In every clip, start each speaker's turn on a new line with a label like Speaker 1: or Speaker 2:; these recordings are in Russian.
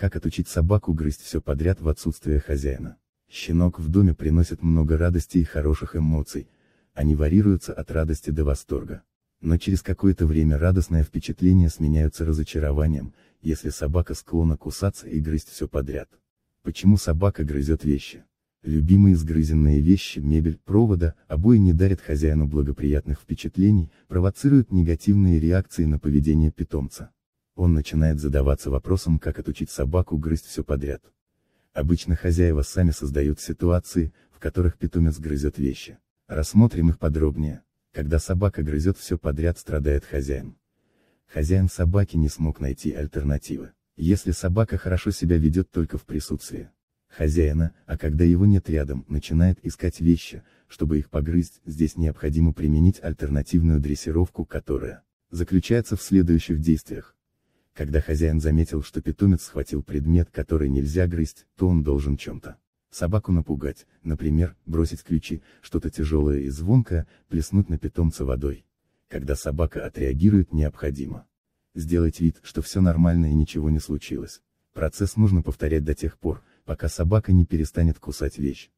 Speaker 1: Как отучить собаку грызть все подряд в отсутствие хозяина? Щенок в доме приносит много радости и хороших эмоций, они варьируются от радости до восторга. Но через какое-то время радостное впечатление сменяются разочарованием, если собака склонна кусаться и грызть все подряд. Почему собака грызет вещи? Любимые сгрызенные вещи, мебель, провода, обои не дарят хозяину благоприятных впечатлений, провоцируют негативные реакции на поведение питомца он начинает задаваться вопросом, как отучить собаку грызть все подряд. Обычно хозяева сами создают ситуации, в которых питомец грызет вещи. Рассмотрим их подробнее. Когда собака грызет все подряд страдает хозяин. Хозяин собаки не смог найти альтернативы. Если собака хорошо себя ведет только в присутствии хозяина, а когда его нет рядом, начинает искать вещи, чтобы их погрызть, здесь необходимо применить альтернативную дрессировку, которая заключается в следующих действиях. Когда хозяин заметил, что питомец схватил предмет, который нельзя грызть, то он должен чем-то. Собаку напугать, например, бросить ключи, что-то тяжелое и звонкое, плеснуть на питомца водой. Когда собака отреагирует необходимо. Сделать вид, что все нормально и ничего не случилось. Процесс нужно повторять до тех пор, пока собака не перестанет кусать вещь.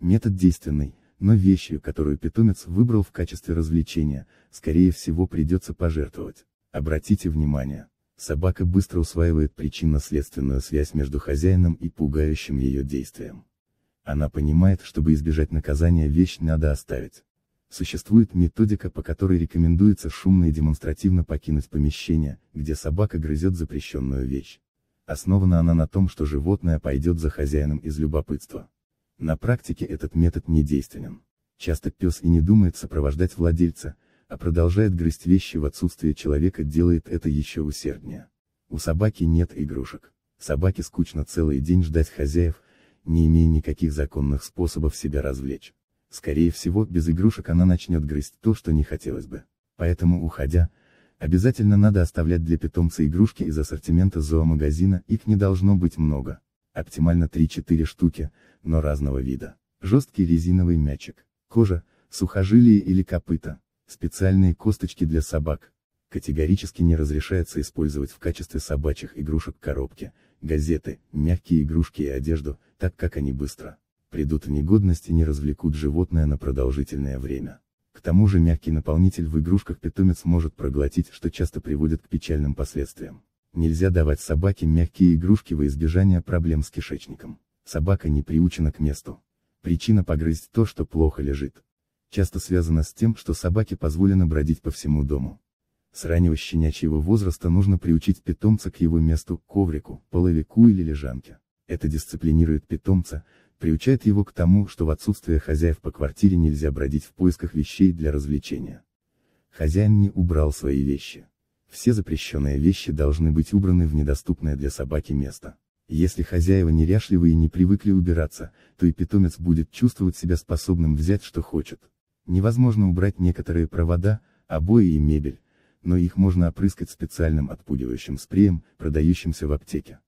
Speaker 1: Метод действенный, но вещью, которую питомец выбрал в качестве развлечения, скорее всего придется пожертвовать. Обратите внимание. Собака быстро усваивает причинно-следственную связь между хозяином и пугающим ее действием. Она понимает, чтобы избежать наказания вещь надо оставить. Существует методика, по которой рекомендуется шумно и демонстративно покинуть помещение, где собака грызет запрещенную вещь. Основана она на том, что животное пойдет за хозяином из любопытства. На практике этот метод недейственен. Часто пес и не думает сопровождать владельца, а продолжает грызть вещи в отсутствие человека делает это еще усерднее. У собаки нет игрушек. Собаке скучно целый день ждать хозяев, не имея никаких законных способов себя развлечь. Скорее всего, без игрушек она начнет грызть то, что не хотелось бы. Поэтому, уходя, обязательно надо оставлять для питомца игрушки из ассортимента зоомагазина, их не должно быть много. Оптимально 3-4 штуки, но разного вида. Жесткий резиновый мячик, кожа, сухожилие или копыта. Специальные косточки для собак. Категорически не разрешается использовать в качестве собачьих игрушек коробки, газеты, мягкие игрушки и одежду, так как они быстро придут в негодность и не развлекут животное на продолжительное время. К тому же мягкий наполнитель в игрушках питомец может проглотить, что часто приводит к печальным последствиям. Нельзя давать собаке мягкие игрушки во избежание проблем с кишечником. Собака не приучена к месту. Причина погрызть то, что плохо лежит часто связана с тем, что собаке позволено бродить по всему дому. С раннего щенячьего возраста нужно приучить питомца к его месту, коврику, половику или лежанке. Это дисциплинирует питомца, приучает его к тому, что в отсутствие хозяев по квартире нельзя бродить в поисках вещей для развлечения. Хозяин не убрал свои вещи. Все запрещенные вещи должны быть убраны в недоступное для собаки место. Если хозяева неряшливы и не привыкли убираться, то и питомец будет чувствовать себя способным взять что хочет. Невозможно убрать некоторые провода, обои и мебель, но их можно опрыскать специальным отпугивающим спреем, продающимся в аптеке.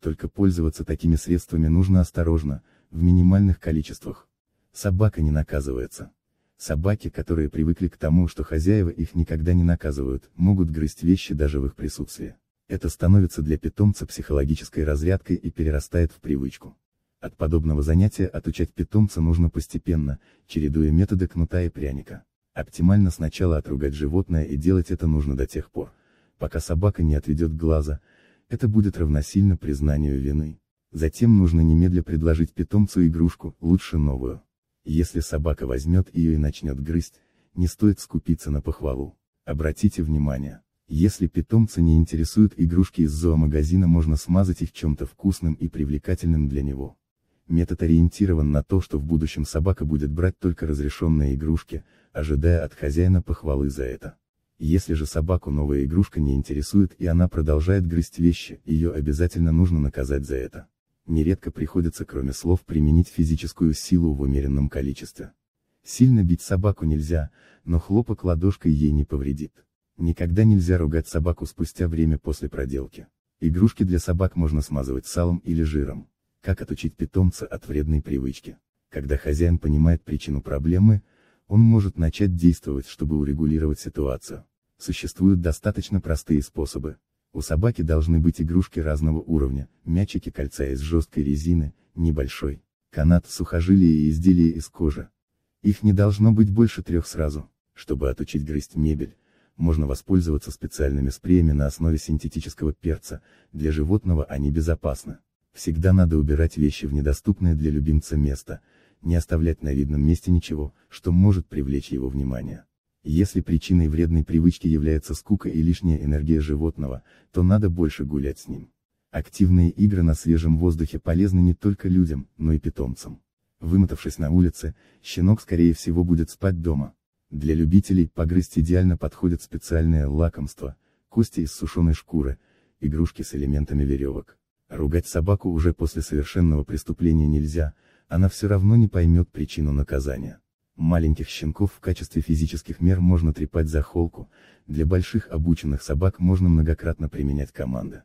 Speaker 1: Только пользоваться такими средствами нужно осторожно, в минимальных количествах. Собака не наказывается. Собаки, которые привыкли к тому, что хозяева их никогда не наказывают, могут грызть вещи даже в их присутствии. Это становится для питомца психологической разрядкой и перерастает в привычку. От подобного занятия отучать питомца нужно постепенно, чередуя методы кнута и пряника. Оптимально сначала отругать животное и делать это нужно до тех пор, пока собака не отведет глаза, это будет равносильно признанию вины. Затем нужно немедля предложить питомцу игрушку, лучше новую. Если собака возьмет ее и начнет грызть, не стоит скупиться на похвалу. Обратите внимание, если питомца не интересуют игрушки из зоомагазина можно смазать их чем-то вкусным и привлекательным для него. Метод ориентирован на то, что в будущем собака будет брать только разрешенные игрушки, ожидая от хозяина похвалы за это. Если же собаку новая игрушка не интересует и она продолжает грызть вещи, ее обязательно нужно наказать за это. Нередко приходится кроме слов применить физическую силу в умеренном количестве. Сильно бить собаку нельзя, но хлопок ладошкой ей не повредит. Никогда нельзя ругать собаку спустя время после проделки. Игрушки для собак можно смазывать салом или жиром. Как отучить питомца от вредной привычки? Когда хозяин понимает причину проблемы, он может начать действовать, чтобы урегулировать ситуацию. Существуют достаточно простые способы. У собаки должны быть игрушки разного уровня, мячики кольца из жесткой резины, небольшой, канат, сухожилия и изделия из кожи. Их не должно быть больше трех сразу. Чтобы отучить грызть мебель, можно воспользоваться специальными спреями на основе синтетического перца, для животного они безопасны. Всегда надо убирать вещи в недоступное для любимца место, не оставлять на видном месте ничего, что может привлечь его внимание. Если причиной вредной привычки является скука и лишняя энергия животного, то надо больше гулять с ним. Активные игры на свежем воздухе полезны не только людям, но и питомцам. Вымотавшись на улице, щенок скорее всего будет спать дома. Для любителей погрызть идеально подходят специальные лакомства, кости из сушеной шкуры, игрушки с элементами веревок. Ругать собаку уже после совершенного преступления нельзя, она все равно не поймет причину наказания. Маленьких щенков в качестве физических мер можно трепать за холку, для больших обученных собак можно многократно применять команды.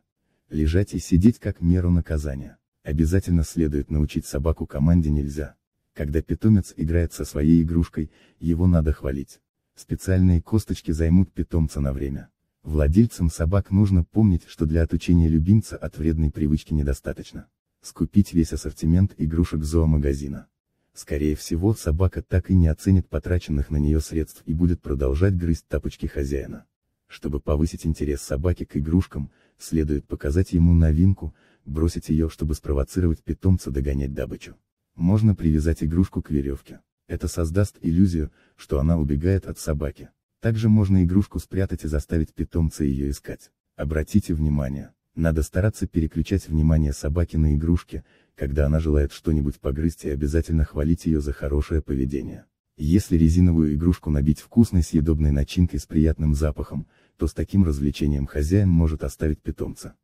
Speaker 1: Лежать и сидеть как меру наказания. Обязательно следует научить собаку команде нельзя. Когда питомец играет со своей игрушкой, его надо хвалить. Специальные косточки займут питомца на время. Владельцам собак нужно помнить, что для отучения любимца от вредной привычки недостаточно. Скупить весь ассортимент игрушек зоомагазина. Скорее всего, собака так и не оценит потраченных на нее средств и будет продолжать грызть тапочки хозяина. Чтобы повысить интерес собаки к игрушкам, следует показать ему новинку, бросить ее, чтобы спровоцировать питомца догонять добычу. Можно привязать игрушку к веревке. Это создаст иллюзию, что она убегает от собаки. Также можно игрушку спрятать и заставить питомца ее искать. Обратите внимание, надо стараться переключать внимание собаки на игрушки, когда она желает что-нибудь погрызть и обязательно хвалить ее за хорошее поведение. Если резиновую игрушку набить вкусной съедобной начинкой с приятным запахом, то с таким развлечением хозяин может оставить питомца.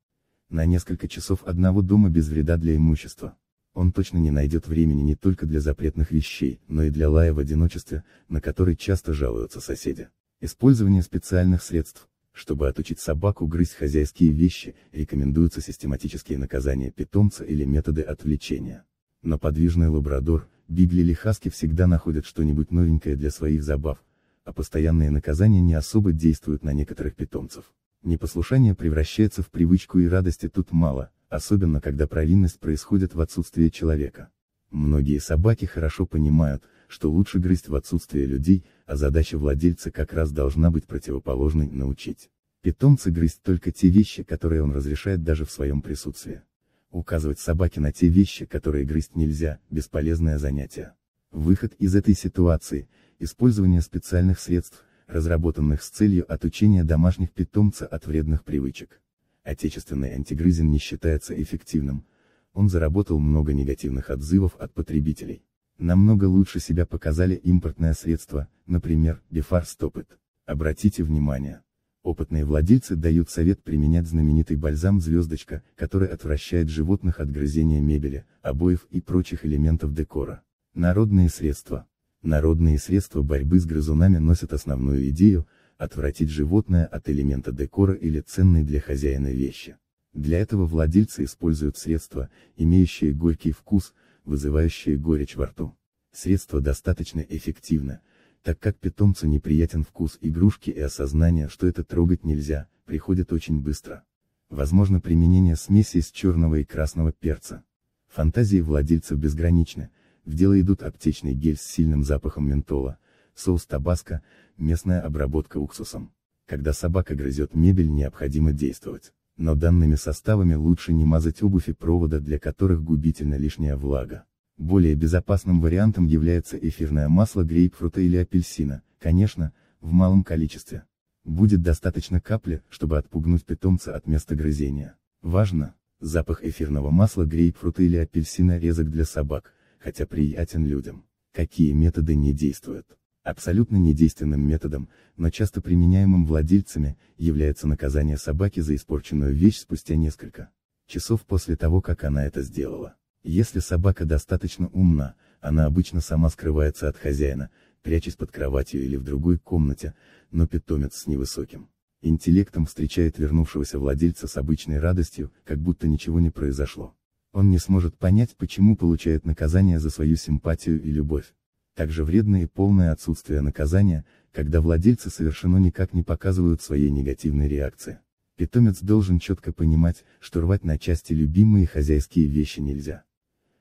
Speaker 1: На несколько часов одного дома без вреда для имущества. Он точно не найдет времени не только для запретных вещей, но и для лая в одиночестве, на который часто жалуются соседи. Использование специальных средств. Чтобы отучить собаку грызть хозяйские вещи, рекомендуются систематические наказания питомца или методы отвлечения. Но подвижный лабрадор, бигли или хаски всегда находят что-нибудь новенькое для своих забав, а постоянные наказания не особо действуют на некоторых питомцев. Непослушание превращается в привычку и радости тут мало, особенно когда провинность происходит в отсутствие человека. Многие собаки хорошо понимают, что лучше грызть в отсутствие людей, а задача владельца как раз должна быть противоположной – научить. питомца грызть только те вещи, которые он разрешает даже в своем присутствии. Указывать собаке на те вещи, которые грызть нельзя – бесполезное занятие. Выход из этой ситуации – использование специальных средств, разработанных с целью отучения домашних питомца от вредных привычек. Отечественный антигрызин не считается эффективным, он заработал много негативных отзывов от потребителей. Намного лучше себя показали импортное средство, например, Befar Stop Обратите внимание. Опытные владельцы дают совет применять знаменитый бальзам «Звездочка», который отвращает животных от грызения мебели, обоев и прочих элементов декора. Народные средства. Народные средства борьбы с грызунами носят основную идею, отвратить животное от элемента декора или ценной для хозяина вещи. Для этого владельцы используют средства, имеющие горький вкус, вызывающее горечь во рту. Средство достаточно эффективно, так как питомцу неприятен вкус игрушки и осознание, что это трогать нельзя, приходит очень быстро. Возможно применение смеси из черного и красного перца. Фантазии владельцев безграничны, в дело идут аптечный гель с сильным запахом ментола, соус табаско, местная обработка уксусом. Когда собака грызет мебель необходимо действовать но данными составами лучше не мазать обувь и провода, для которых губительна лишняя влага. Более безопасным вариантом является эфирное масло грейпфрута или апельсина, конечно, в малом количестве. Будет достаточно капли, чтобы отпугнуть питомца от места грызения. Важно, запах эфирного масла грейпфрута или апельсина резок для собак, хотя приятен людям. Какие методы не действуют? Абсолютно недейственным методом, но часто применяемым владельцами, является наказание собаки за испорченную вещь спустя несколько часов после того, как она это сделала. Если собака достаточно умна, она обычно сама скрывается от хозяина, прячась под кроватью или в другой комнате, но питомец с невысоким интеллектом встречает вернувшегося владельца с обычной радостью, как будто ничего не произошло. Он не сможет понять, почему получает наказание за свою симпатию и любовь. Также вредно и полное отсутствие наказания, когда владельцы совершенно никак не показывают своей негативной реакции. Питомец должен четко понимать, что рвать на части любимые хозяйские вещи нельзя.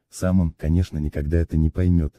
Speaker 1: Сам он, конечно, никогда это не поймет,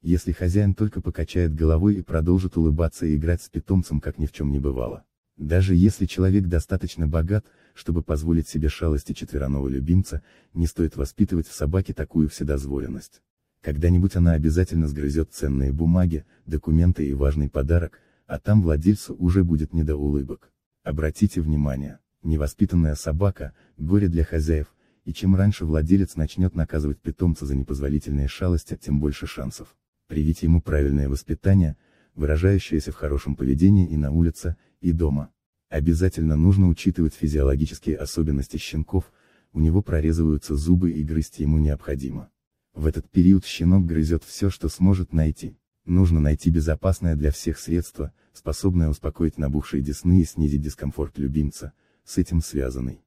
Speaker 1: если хозяин только покачает головой и продолжит улыбаться и играть с питомцем как ни в чем не бывало. Даже если человек достаточно богат, чтобы позволить себе шалости четвероного любимца, не стоит воспитывать в собаке такую вседозволенность. Когда-нибудь она обязательно сгрызет ценные бумаги, документы и важный подарок, а там владельцу уже будет не до улыбок. Обратите внимание, невоспитанная собака – горе для хозяев, и чем раньше владелец начнет наказывать питомца за непозволительные шалости, тем больше шансов. Привить ему правильное воспитание, выражающееся в хорошем поведении и на улице, и дома. Обязательно нужно учитывать физиологические особенности щенков, у него прорезываются зубы и грызть ему необходимо. В этот период щенок грызет все, что сможет найти. Нужно найти безопасное для всех средство, способное успокоить набухшие десны и снизить дискомфорт любимца, с этим связанный.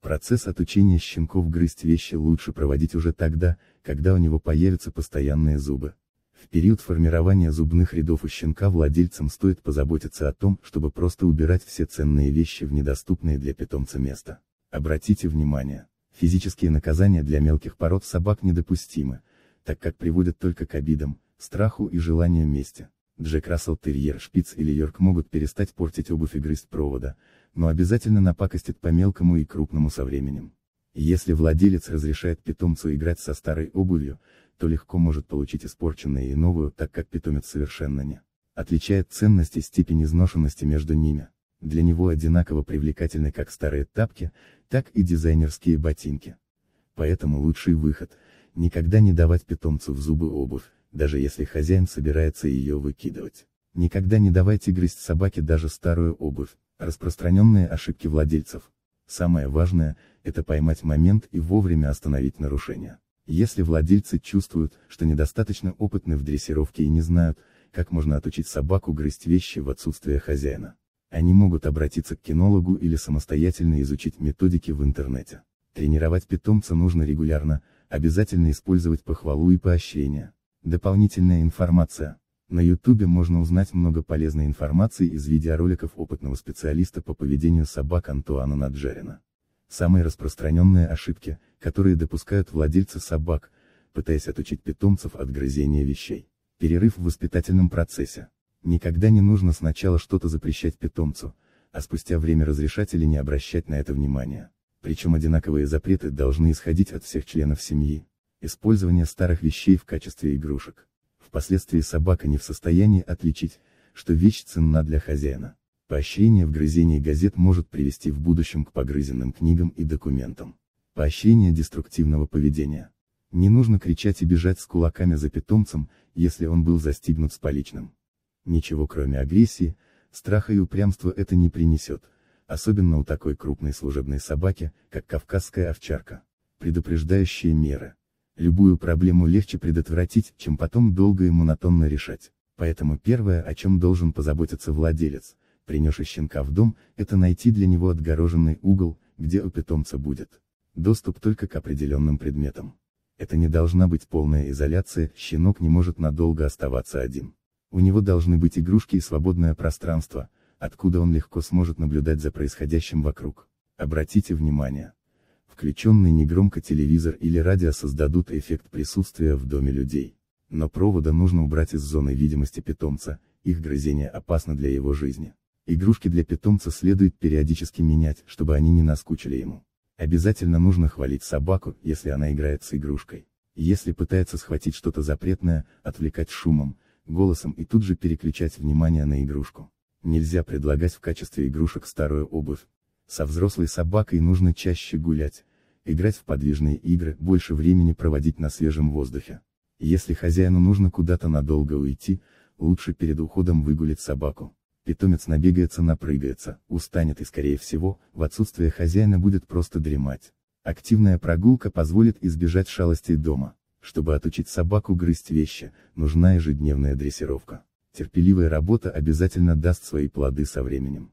Speaker 1: Процесс отучения щенков грызть вещи лучше проводить уже тогда, когда у него появятся постоянные зубы. В период формирования зубных рядов у щенка владельцам стоит позаботиться о том, чтобы просто убирать все ценные вещи в недоступные для питомца места. Обратите внимание, Физические наказания для мелких пород собак недопустимы, так как приводят только к обидам, страху и желанию мести. Джек Рассел Терьер Шпиц или Йорк могут перестать портить обувь и грызть провода, но обязательно напакостят по мелкому и крупному со временем. Если владелец разрешает питомцу играть со старой обувью, то легко может получить испорченную и новую, так как питомец совершенно не отличает ценности степень изношенности между ними для него одинаково привлекательны как старые тапки, так и дизайнерские ботинки. Поэтому лучший выход – никогда не давать питомцу в зубы обувь, даже если хозяин собирается ее выкидывать. Никогда не давайте грызть собаке даже старую обувь, распространенные ошибки владельцев. Самое важное – это поймать момент и вовремя остановить нарушение. Если владельцы чувствуют, что недостаточно опытны в дрессировке и не знают, как можно отучить собаку грызть вещи в отсутствие хозяина. Они могут обратиться к кинологу или самостоятельно изучить методики в интернете. Тренировать питомца нужно регулярно, обязательно использовать похвалу и поощрение. Дополнительная информация. На YouTube можно узнать много полезной информации из видеороликов опытного специалиста по поведению собак Антуана Наджарина. Самые распространенные ошибки, которые допускают владельцы собак, пытаясь отучить питомцев от грызения вещей. Перерыв в воспитательном процессе. Никогда не нужно сначала что-то запрещать питомцу, а спустя время разрешать или не обращать на это внимания. Причем одинаковые запреты должны исходить от всех членов семьи. Использование старых вещей в качестве игрушек. Впоследствии собака не в состоянии отличить, что вещь ценна для хозяина. Поощрение в грызении газет может привести в будущем к погрызенным книгам и документам. Поощрение деструктивного поведения. Не нужно кричать и бежать с кулаками за питомцем, если он был застигнут с поличным. Ничего кроме агрессии, страха и упрямства это не принесет, особенно у такой крупной служебной собаки, как кавказская овчарка. Предупреждающие меры. Любую проблему легче предотвратить, чем потом долго и монотонно решать. Поэтому первое, о чем должен позаботиться владелец, принесший щенка в дом, это найти для него отгороженный угол, где у питомца будет доступ только к определенным предметам. Это не должна быть полная изоляция, щенок не может надолго оставаться один. У него должны быть игрушки и свободное пространство, откуда он легко сможет наблюдать за происходящим вокруг. Обратите внимание. Включенный негромко телевизор или радио создадут эффект присутствия в доме людей. Но провода нужно убрать из зоны видимости питомца, их грызение опасно для его жизни. Игрушки для питомца следует периодически менять, чтобы они не наскучили ему. Обязательно нужно хвалить собаку, если она играет с игрушкой. Если пытается схватить что-то запретное, отвлекать шумом, голосом и тут же переключать внимание на игрушку. Нельзя предлагать в качестве игрушек старую обувь. Со взрослой собакой нужно чаще гулять, играть в подвижные игры, больше времени проводить на свежем воздухе. Если хозяину нужно куда-то надолго уйти, лучше перед уходом выгулить собаку. Питомец набегается, напрыгается, устанет и скорее всего, в отсутствие хозяина будет просто дремать. Активная прогулка позволит избежать шалостей дома. Чтобы отучить собаку грызть вещи, нужна ежедневная дрессировка. Терпеливая работа обязательно даст свои плоды со временем.